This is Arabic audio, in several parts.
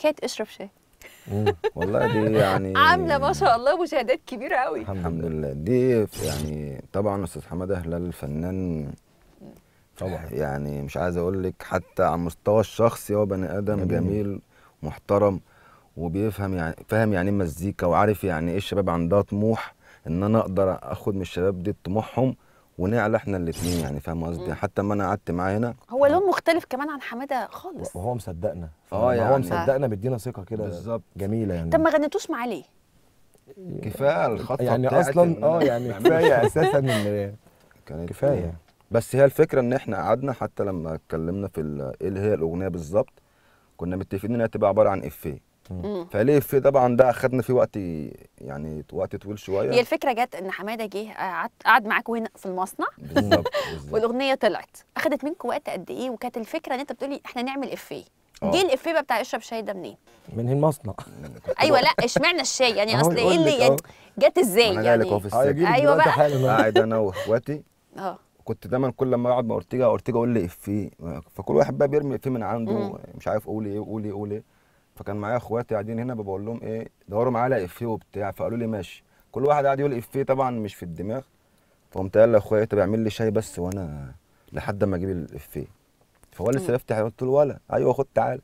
حكايه اشرب شاي والله دي يعني عامله ما شاء الله مشاهدات كبيره قوي الحمد لله دي يعني طبعا استاذ حماده هلال فنان طبعا يعني مش عايز اقول لك حتى على المستوى الشخصي هو بني ادم جميل محترم وبيفهم يعني فاهم يعني ايه مزيكا وعارف يعني ايه الشباب عندها طموح ان انا اقدر اخد من الشباب دي طموحهم ونعلى احنا الاثنين يعني فاهم قصدي حتى ما انا قعدت معاه هنا هو لون مختلف كمان عن حماده خالص وهو مصدقنا اه يعني هو مصدقنا آه، يعني. مدينا ثقه كده بالظبط جميله يعني طب ما غنيتوش معاه ليه؟ كفايه الخطه يعني اصلا اه يعني كفايه اساسا ان كفايه بس هي الفكره ان احنا قعدنا حتى لما اتكلمنا في ايه اللي هي الاغنيه بالظبط كنا متفقين انها تبقى عباره عن افيه فليه في طبعا ده اخذنا فيه وقت يعني وقت طويل شويه هي الفكره جت ان حماده جه آه، قعد معاك هنا في المصنع بالظبط والاغنيه طلعت اخذت منكم وقت قد ايه وكانت الفكره ان انت بتقولي احنا نعمل افيه آه. جه الافيه بقى بتاع اشرب شاي ده منين؟ من المصنع ايوه لا اشمعنى الشاي يعني اصل ايه اللي يعني جت ازاي يعني آه، ايوه بقى قاعد انا واخواتي اه كنت دايما كل لما اقعد مع اورتيجا اورتيجا اقول لي افيه فكل واحد بقى بيرمي افيه من عنده مش عارف اقول ايه اقول ايه اقول ايه فكان معايا اخواتي قاعدين هنا بقول لهم ايه دوروا معايا على افيه وبتاع فقالوا لي ماشي كل واحد قاعد يقول افيه طبعا مش في الدماغ فقمت قال لاخويا طب اعمل لي شاي بس وانا لحد ما اجيب الافيه فهو لسه بيفتح قلت له ولا ايوه خد تعال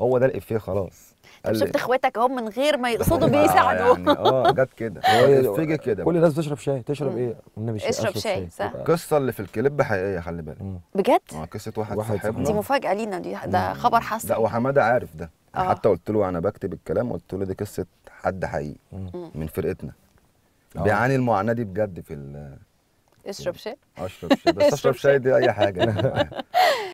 هو ده الافيه خلاص شفت اخواتك اهو من غير ما يقصدوا آه، بيساعدوا يعني اه جت كده هو الافيه كده كل الناس بتشرب شاي تشرب ايه والنبي شاي اشرب شاي صح القصه اللي في الكليب حقيقيه خلي بالك بجد اه قصه واحد, واحد صاحبنا دي مفاجاه لينا دي ده خبر حصل لا وحماده عارف ده آه. حتى قلت له انا بكتب الكلام قلت له دي قصه حد حقيقي من فرقتنا آه. بيعاني المعاناه دي بجد في ال اشرب شاي آه، اشرب شاي بس اشرب شاي دي اي حاجه